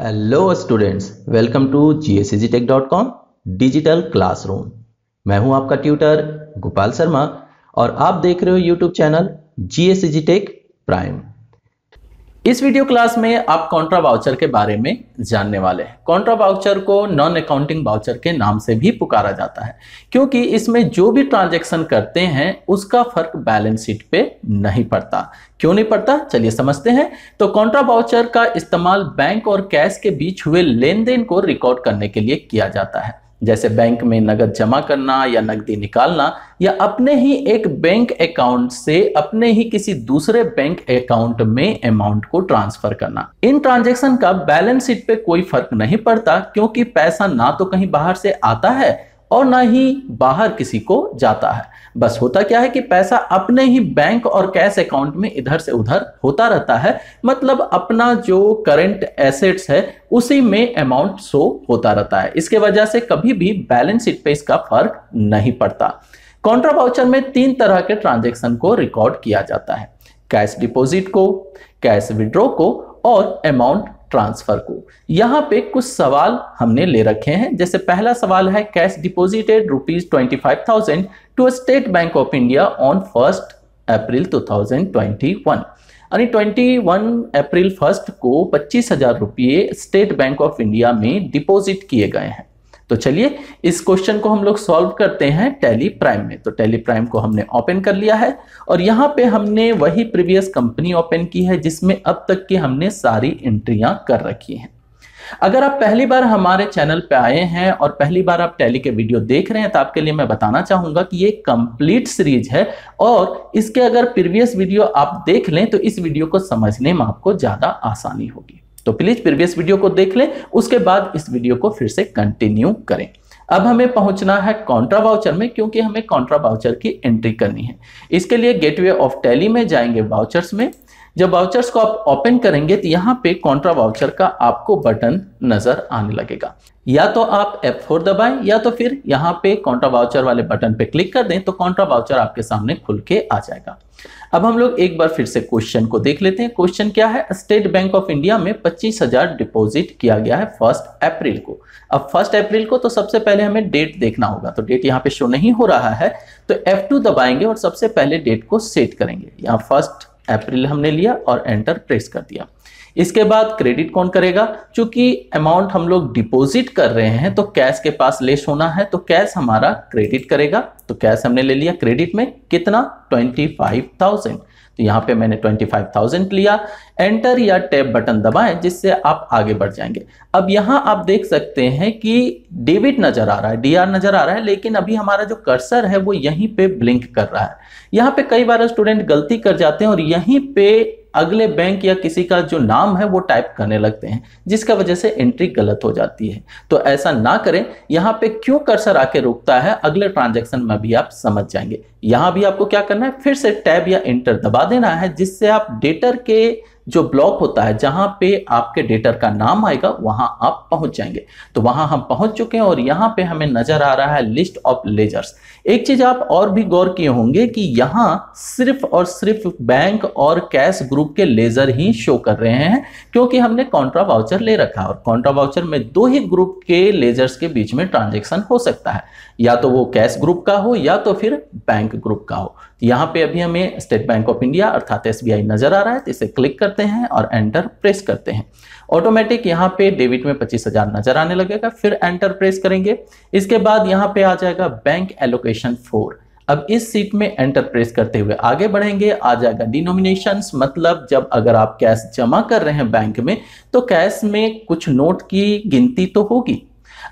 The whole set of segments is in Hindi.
hello students welcome to G digital classroom मैं हूं आपका ट्यूटर गोपाल शर्मा और आप देख रहे हो YouTube channel G tech prime इस वीडियो क्लास में आप कॉन्ट्रा बाउचर के बारे में जानने वाले हैं कॉन्ट्रा बाउचर को नॉन अकाउंटिंग बाउचर के नाम से भी पुकारा जाता है क्योंकि इसमें जो भी ट्रांजैक्शन करते हैं उसका फर्क बैलेंस शीट पे नहीं पड़ता क्यों नहीं पड़ता चलिए समझते हैं तो कॉन्ट्रा बाउचर का इस्तेमाल बैंक और कैश के बीच हुए लेन देन को रिकॉर्ड करने के लिए किया जाता है जैसे बैंक में नगद जमा करना या नकदी निकालना या अपने ही एक बैंक अकाउंट से अपने ही किसी दूसरे बैंक अकाउंट में अमाउंट को ट्रांसफर करना इन ट्रांजेक्शन का बैलेंस शीट पे कोई फर्क नहीं पड़ता क्योंकि पैसा ना तो कहीं बाहर से आता है और ना ही बाहर किसी को जाता है बस होता क्या है कि पैसा अपने ही बैंक और कैश अकाउंट में इधर से उधर होता रहता है मतलब अपना जो करेंट एसेट्स है उसी में अमाउंट शो होता रहता है इसके वजह से कभी भी बैलेंस शीट पे इसका फर्क नहीं पड़ता कॉन्ट्रा वाउचर में तीन तरह के ट्रांजेक्शन को रिकॉर्ड किया जाता है कैश डिपोजिट को कैश विड्रॉ को और अमाउंट ट्रांसफर को यहाँ पे कुछ सवाल हमने ले रखे हैं जैसे पहला सवाल है cash deposited rupees twenty five thousand to State Bank of India on first April 2021 यानी 21 अप्रैल फर्स्ट को पच्चीस हजार रुपये स्टेट बैंक ऑफ इंडिया में डिपॉजिट किए गए हैं तो चलिए इस क्वेश्चन को हम लोग सॉल्व करते हैं टेली प्राइम में तो टेली प्राइम को हमने ओपन कर लिया है और यहाँ पे हमने वही प्रीवियस कंपनी ओपन की है जिसमें अब तक की हमने सारी एंट्रिया कर रखी है अगर आप पहली बार हमारे चैनल पे आए हैं और पहली बार आप टैली के वीडियो देख रहे हैं तो आपके लिए मैं बताना चाहूंगा कि ये कंप्लीट सीरीज है और इसके अगर प्रीवियस वीडियो आप देख लें तो इस वीडियो को समझने में आपको ज़्यादा आसानी होगी तो प्लीज प्रीवियस वीडियो को देख लें उसके बाद इस वीडियो को फिर से कंटिन्यू करें अब हमें पहुंचना है कॉन्ट्रा वाउचर में क्योंकि हमें कॉन्ट्रा वाउचर की एंट्री करनी है इसके लिए गेटवे ऑफ टैली में जाएंगे वाउचर्स में जब वाउचर्स को आप ओपन करेंगे तो यहाँ पे कॉन्ट्रा वाउचर का आपको बटन नजर आने लगेगा या तो आप F4 दबाएं या तो फिर यहाँ पे कॉन्ट्रा वाउचर वाले बटन पे क्लिक कर दें तो कॉन्ट्रा वाउचर आपके सामने खुल के आ जाएगा अब हम लोग एक बार फिर से क्वेश्चन को देख लेते हैं क्वेश्चन क्या है स्टेट बैंक ऑफ इंडिया में पच्चीस हजार डिपॉजिट किया गया है फर्स्ट अप्रैल को अब फर्स्ट अप्रैल को तो सबसे पहले हमें डेट देखना होगा तो डेट यहाँ पे शो नहीं हो रहा है तो एफ दबाएंगे और सबसे पहले डेट को सेट करेंगे यहाँ फर्स्ट अप्रैल हमने लिया और एंटर प्रेस कर दिया इसके बाद क्रेडिट कौन करेगा क्योंकि अमाउंट हम लोग डिपॉजिट कर रहे हैं तो कैश के पास लेस होना है तो कैश हमारा क्रेडिट करेगा तो कैश हमने ले लिया क्रेडिट में कितना ट्वेंटी फाइव थाउजेंड तो यहाँ पे मैंने 25,000 लिया एंटर या टैब बटन दबाएं जिससे आप आगे बढ़ जाएंगे अब यहाँ आप देख सकते हैं कि डेबिट नजर आ रहा है डीआर नजर आ रहा है लेकिन अभी हमारा जो कर्सर है वो यहीं पे ब्लिंक कर रहा है यहाँ पे कई बार स्टूडेंट गलती कर जाते हैं और यहीं पे अगले बैंक या किसी का जो नाम है वो टाइप करने लगते हैं जिसका वजह से एंट्री गलत हो जाती है तो ऐसा ना करें यहाँ पे क्यों कर्सर आके रुकता है अगले ट्रांजैक्शन में भी आप समझ जाएंगे यहां भी आपको क्या करना है फिर से टैब या इंटर दबा देना है जिससे आप डेटर के जो ब्लॉक होता है जहां पे आपके डेटर का नाम आएगा वहां आप पहुंच जाएंगे तो वहां हम पहुंच चुके हैं और यहां पे हमें नजर आ रहा है लिस्ट ऑफ लेजर्स एक चीज आप और भी गौर किए होंगे कि यहां सिर्फ और सिर्फ बैंक और कैश ग्रुप के लेजर ही शो कर रहे हैं क्योंकि हमने कॉन्ट्रा वाउचर ले रखा है और कॉन्ट्रा वाउचर में दो ही ग्रुप के लेजर्स के बीच में ट्रांजेक्शन हो सकता है या तो वो कैश ग्रुप का हो या तो फिर बैंक ग्रुप का हो तो यहाँ पे अभी हमें स्टेट बैंक ऑफ इंडिया अर्थात एस नज़र आ रहा है तो इसे क्लिक करते हैं और एंटर प्रेस करते हैं ऑटोमेटिक यहाँ पे डेबिट में पच्चीस हज़ार नज़र आने लगेगा फिर एंटर प्रेस करेंगे इसके बाद यहाँ पे आ जाएगा बैंक एलोकेशन फोर अब इस सीट में एंटर प्रेस करते हुए आगे बढ़ेंगे आ जाएगा डिनोमिनेशन मतलब जब अगर आप कैश जमा कर रहे हैं बैंक में तो कैश में कुछ नोट की गिनती तो होगी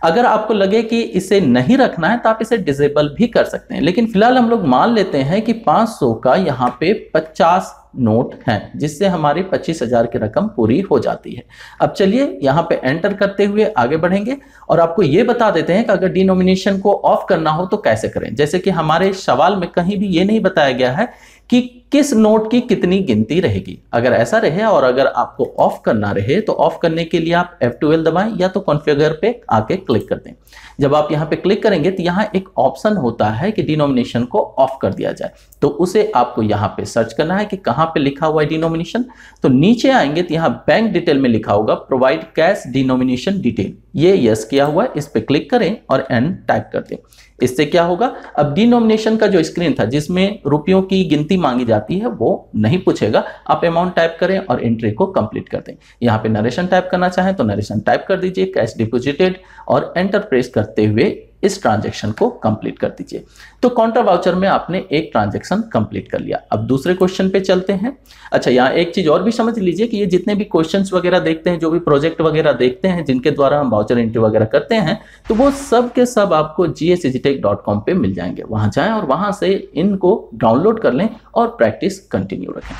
अगर आपको लगे कि इसे नहीं रखना है तो आप इसे डिजेबल भी कर सकते हैं लेकिन फिलहाल हम लोग मान लेते हैं कि 500 का यहाँ पे 50 नोट है जिससे हमारी पच्चीस हजार की रकम पूरी हो जाती है अब चलिए यहाँ पे एंटर करते हुए आगे बढ़ेंगे और आपको ये बता देते हैं कि अगर डिनोमिनेशन को ऑफ करना हो तो कैसे करें जैसे कि हमारे सवाल में कहीं भी ये नहीं बताया गया है कि किस नोट की कितनी गिनती रहेगी अगर ऐसा रहे और अगर आपको ऑफ करना रहे तो ऑफ करने के लिए आप F12 दबाएं या तो कॉन्फ़िगर पे आके क्लिक कर दें जब आप यहाँ पे क्लिक करेंगे तो यहाँ एक ऑप्शन होता है कि डिनोमिनेशन को ऑफ कर दिया जाए तो उसे आपको यहाँ पे सर्च करना है कि कहाँ पे लिखा हुआ है डिनोमिनेशन तो नीचे आएंगे तो यहाँ बैंक डिटेल में लिखा होगा प्रोवाइड कैश डिनोमिनेशन डिटेल ये यस किया हुआ है इस पर क्लिक करें और एंड टाइप कर दें इससे क्या होगा अब डिनोमिनेशन का जो स्क्रीन था जिसमें रुपयों की गिनती मांगी जाती है वो नहीं पूछेगा आप अमाउंट टाइप करें और एंट्री को कंप्लीट कर दें यहाँ पे नरेशन टाइप करना चाहें तो नरेशन टाइप कर दीजिए कैश डिपोजिटेड और एंटर प्रेस करते हुए इस ट्रांजेक्शन को कंप्लीट कर दीजिए तो काउंटर वाउचर में आपने एक ट्रांजेक्शन कंप्लीट कर लिया अब दूसरे क्वेश्चन पे चलते हैं अच्छा यहाँ एक चीज और भी समझ लीजिए कि ये जितने भी क्वेश्चन वगैरह देखते हैं जो भी प्रोजेक्ट वगैरह देखते हैं जिनके द्वारा हम वाउचर एंट्री वगैरह करते हैं तो वो सब के सब आपको जी e पे मिल जाएंगे वहां जाए और वहां से इनको डाउनलोड कर लें और प्रैक्टिस कंटिन्यू रखें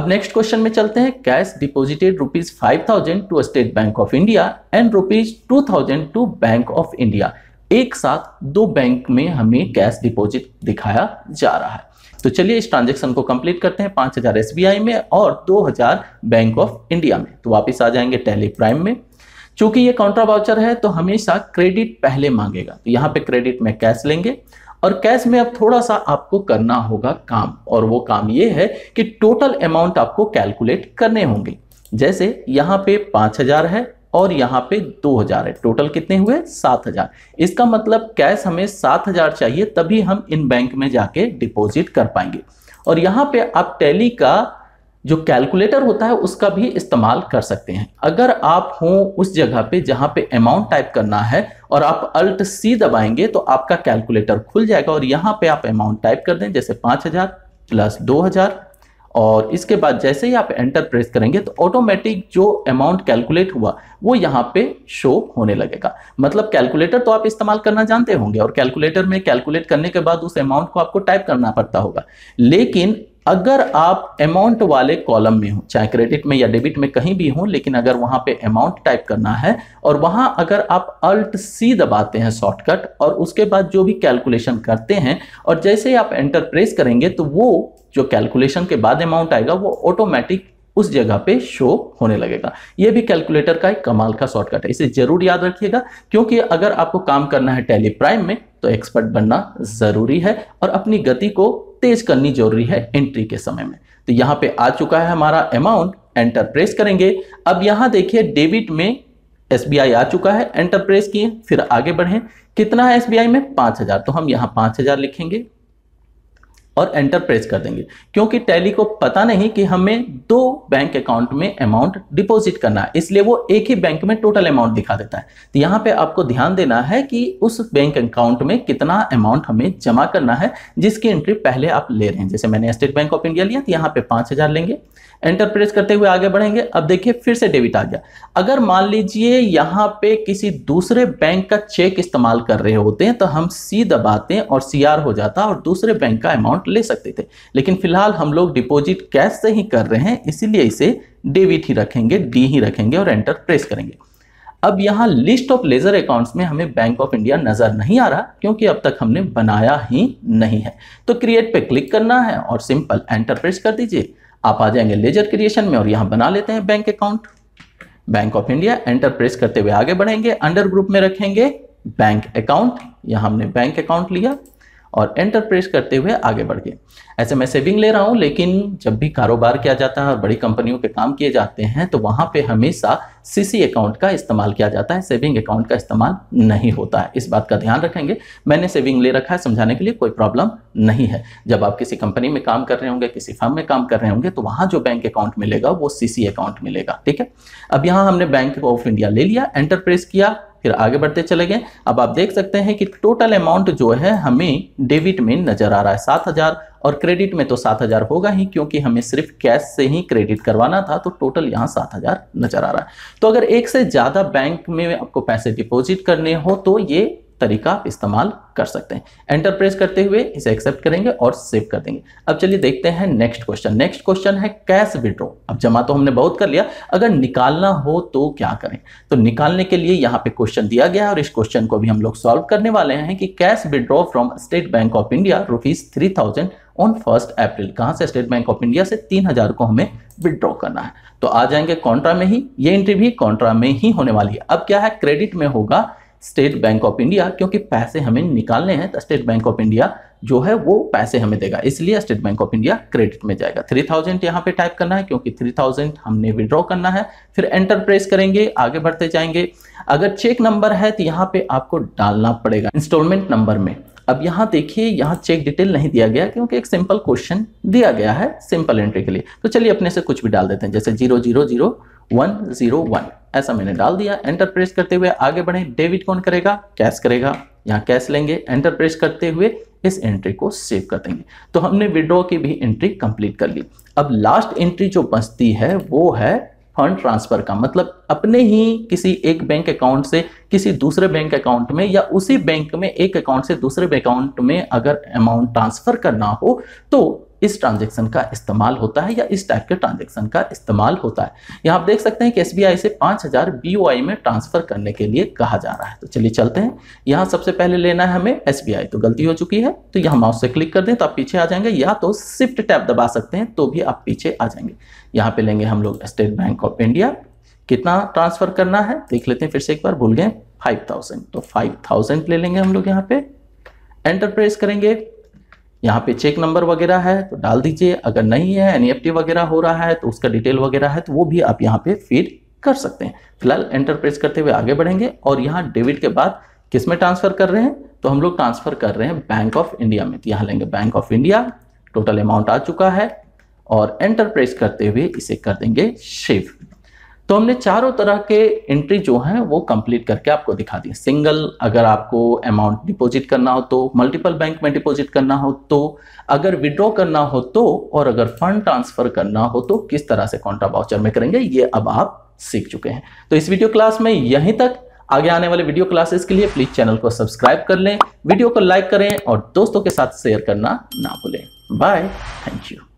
अब नेक्स्ट क्वेश्चन में चलते हैं cash deposited rupees five thousand to State Bank of India and rupees two thousand to Bank of India एक साथ दो बैंक में हमें कैश डिपॉजिट दिखाया जा रहा है तो चलिए इस ट्रांजेक्शन को कंप्लीट करते हैं पांच हज़ार एस में और दो हज़ार बैंक ऑफ इंडिया में तो वापस आ जाएंगे टेली प्राइम में चूंकि ये काउंटर वाउचर है तो हमेशा क्रेडिट पहले मांगेगा तो यहाँ पे क्रेडिट में कैश लेंगे और कैश में अब थोड़ा सा आपको करना होगा काम और वो काम ये है कि टोटल अमाउंट आपको कैलकुलेट करने होंगे जैसे यहाँ पे पांच हजार है और यहाँ पे 2000 है टोटल कितने हुए 7000 इसका मतलब कैश हमें 7000 चाहिए तभी हम इन बैंक में जाके डिपॉजिट कर पाएंगे और यहाँ पे आप टैली का जो कैलकुलेटर होता है उसका भी इस्तेमाल कर सकते हैं अगर आप हो उस जगह पे जहाँ पे अमाउंट टाइप करना है और आप अल्ट सी दबाएंगे तो आपका कैलकुलेटर खुल जाएगा और यहाँ पे आप अमाउंट टाइप कर दें जैसे 5000 प्लस दो और इसके बाद जैसे ही आप एंटर प्रेस करेंगे तो ऑटोमेटिक जो अमाउंट कैलकुलेट हुआ वो यहाँ पे शो होने लगेगा मतलब कैलकुलेटर तो आप इस्तेमाल करना जानते होंगे और कैलकुलेटर में कैलकुलेट करने के बाद उस अमाउंट को आपको टाइप करना पड़ता होगा लेकिन अगर आप अमाउंट वाले कॉलम में हो चाहे क्रेडिट में या डेबिट में कहीं भी हो लेकिन अगर वहां पे अमाउंट टाइप करना है और वहां अगर आप अल्ट सी दबाते हैं शॉर्टकट और उसके बाद जो भी कैलकुलेशन करते हैं और जैसे ही आप एंटर प्रेस करेंगे तो वो जो कैलकुलेशन के बाद अमाउंट आएगा वो ऑटोमेटिक उस जगह पे शो होने लगेगा ये भी कैलकुलेटर का एक कमाल का शॉर्टकट है इसे जरूर याद रखिएगा क्योंकि अगर आपको काम करना है टेली प्राइम में तो एक्सपर्ट बनना जरूरी है और अपनी गति को तेज करनी जरूरी है एंट्री के समय में तो यहाँ पे आ चुका है हमारा अमाउंट एंटर प्रेस करेंगे अब यहाँ देखिए डेबिट में एस आ चुका है एंटर प्रेस किए फिर आगे बढ़े कितना है एस में पांच हजार तो हम यहाँ पांच हजार लिखेंगे और एंटर प्रेस कर देंगे क्योंकि टैली को पता नहीं कि हमें दो बैंक अकाउंट में अमाउंट डिपॉजिट करना है इसलिए वो एक ही बैंक में टोटल अमाउंट दिखा देता है तो यहाँ पे आपको ध्यान देना है कि उस बैंक अकाउंट में कितना अमाउंट हमें जमा करना है जिसकी एंट्री पहले आप ले रहे हैं जैसे मैंने स्टेट बैंक ऑफ इंडिया लिया तो यहाँ पे पाँच लेंगे एंटर प्रेस करते हुए आगे बढ़ेंगे अब देखिए फिर से डेबिट आ गया अगर मान लीजिए यहाँ पे किसी दूसरे बैंक का चेक इस्तेमाल कर रहे होते हैं तो हम सी दबाते हैं और सी हो जाता और दूसरे बैंक का अमाउंट ले सकते थे लेकिन फिलहाल हम लोग डिपॉजिट कैश से ही कर रहे हैं इसीलिए इसे डेबिट ही रखेंगे डी ही रखेंगे और एंटर प्रेस करेंगे अब यहाँ लिस्ट ऑफ लेजर अकाउंट्स में हमें बैंक ऑफ इंडिया नज़र नहीं आ रहा क्योंकि अब तक हमने बनाया ही नहीं है तो क्रिएट पे क्लिक करना है और सिंपल एंटर प्रेस कर दीजिए आप आ जाएंगे लेजर क्रिएशन में और यहाँ बना लेते हैं bank account Bank of India enter press करते हुए आगे बढ़ेंगे अंडर ग्रुप में रखेंगे बैंक अकाउंट यहाँ हमने बैंक अकाउंट लिया और एंटर प्रेस करते हुए आगे बढ़ गए ऐसे मैं सेविंग ले रहा हूँ लेकिन जब भी कारोबार किया जाता है और बड़ी कंपनियों के काम किए जाते हैं तो वहाँ पे हमेशा सीसी अकाउंट का इस्तेमाल किया जाता है सेविंग अकाउंट का इस्तेमाल नहीं होता है इस बात का ध्यान रखेंगे मैंने सेविंग ले रखा है समझाने के लिए कोई प्रॉब्लम नहीं है जब आप किसी कंपनी में काम कर रहे होंगे किसी फर्म में काम कर रहे होंगे तो वहाँ जो बैंक अकाउंट मिलेगा वो सी अकाउंट मिलेगा ठीक है अब यहाँ हमने बैंक ऑफ इंडिया ले लिया एंटर प्रेस किया फिर आगे बढ़ते चले गए अब आप देख सकते हैं कि टोटल अमाउंट जो है हमें डेबिट में नज़र आ रहा है सात हज़ार और क्रेडिट में तो सात हज़ार होगा ही क्योंकि हमें सिर्फ कैश से ही क्रेडिट करवाना था तो टोटल यहाँ सात हज़ार नज़र आ रहा है तो अगर एक से ज़्यादा बैंक में आपको पैसे डिपोजिट करने हो तो ये तरीका आप इस्तेमाल कर सकते हैं एंटर प्रेस करते हुए इसे एक्सेप्ट करेंगे और सेव कर देंगे अब चलिए देखते हैं नेक्स्ट क्वेश्चन नेक्स्ट क्वेश्चन है कैश विड्रो अब जमा तो हमने बहुत कर लिया अगर निकालना हो तो क्या करें तो निकालने के लिए यहाँ पे क्वेश्चन दिया गया और इस क्वेश्चन को भी हम लोग सॉल्व करने वाले हैं कि cash withdraw from State Bank of India rupees three thousand on first April कहाँ से स्टेट बैंक ऑफ इंडिया से तीन हजार को हमें विड्रॉ करना है तो आ जाएंगे कॉन्ट्रा में ही ये एंट्री भी कॉन्ट्रा में ही होने वाली है अब क्या है क्रेडिट में होगा स्टेट बैंक ऑफ इंडिया क्योंकि पैसे हमें निकालने हैं तो स्टेट बैंक ऑफ इंडिया जो है वो पैसे हमें देगा इसलिए State Bank of India credit में जाएगा थ्री थाउजेंड यहाँ पे टाइप करना है क्योंकि थ्री थाउजेंड हमने विड्रॉ करना है फिर एंटर प्रेस करेंगे आगे बढ़ते जाएंगे अगर चेक नंबर है तो यहाँ पे आपको डालना पड़ेगा इंस्टॉलमेंट नंबर में अब यहाँ देखिए यहाँ चेक डिटेल नहीं दिया गया क्योंकि एक सिंपल क्वेश्चन दिया गया है सिंपल एंट्री के लिए तो चलिए अपने से कुछ भी डाल देते हैं जैसे zero zero zero one zero one ऐसा मैंने डाल दिया एंटर प्रेस करते हुए आगे बढ़े डेबिट कौन करेगा कैश करेगा यहाँ कैश लेंगे एंटर प्रेस करते हुए इस एंट्री को सेव कर देंगे तो हमने विड्रॉ की भी एंट्री कंप्लीट कर ली अब लास्ट एंट्री जो बचती है वो है फंड ट्रांसफर का मतलब अपने ही किसी एक बैंक अकाउंट से किसी दूसरे बैंक अकाउंट में या उसी बैंक में एक अकाउंट से दूसरे अकाउंट में अगर अमाउंट ट्रांसफर करना हो तो इस ट्रांजेक्शन का इस्तेमाल होता है या इस टाइप के ट्रांजेक्शन का इस्तेमाल होता है यहाँ आप देख सकते हैं कि एस से पाँच हज़ार में ट्रांसफ़र करने के लिए कहा जा रहा है तो चलिए चलते हैं यहाँ सबसे पहले लेना है हमें एस तो गलती हो चुकी है तो यहाँ माउस से क्लिक कर दें तो आप पीछे आ जाएंगे या तो शिफ्ट टैप दबा सकते हैं तो भी आप पीछे आ जाएंगे यहाँ पर लेंगे हम लोग स्टेट बैंक ऑफ इंडिया कितना ट्रांसफ़र करना है देख लेते हैं फिर से एक बार भूल गए 5000 तो थाउजेंड ले लेंगे हम लोग यहाँ पे एंटरप्राइज करेंगे यहाँ पे चेक नंबर वगैरह है तो डाल दीजिए अगर नहीं है एन e वगैरह हो रहा है तो उसका डिटेल वगैरह है तो वो भी आप यहाँ पे फीड कर सकते हैं फिलहाल एंटर प्रेस करते हुए आगे बढ़ेंगे और यहाँ डेबिट के बाद किस में ट्रांसफर कर रहे हैं तो हम लोग ट्रांसफर कर रहे हैं बैंक ऑफ इंडिया में तो यहाँ लेंगे Bank of India total amount आ चुका है और एंटर प्रेस करते हुए इसे कर देंगे शिफ्ट तो हमने चारों तरह के एंट्री जो है वो कंप्लीट करके आपको दिखा दी सिंगल अगर आपको अमाउंट डिपॉजिट करना हो तो मल्टीपल बैंक में डिपॉजिट करना हो तो अगर विड्रॉ करना हो तो और अगर फंड ट्रांसफर करना हो तो किस तरह से कॉन्ट्रा वाउचर में करेंगे ये अब आप सीख चुके हैं तो इस वीडियो क्लास में यहीं तक आगे आने वाले वीडियो क्लासेस के लिए प्लीज चैनल को सब्सक्राइब कर लें वीडियो को लाइक करें और दोस्तों के साथ शेयर करना ना भूलें बाय थैंक यू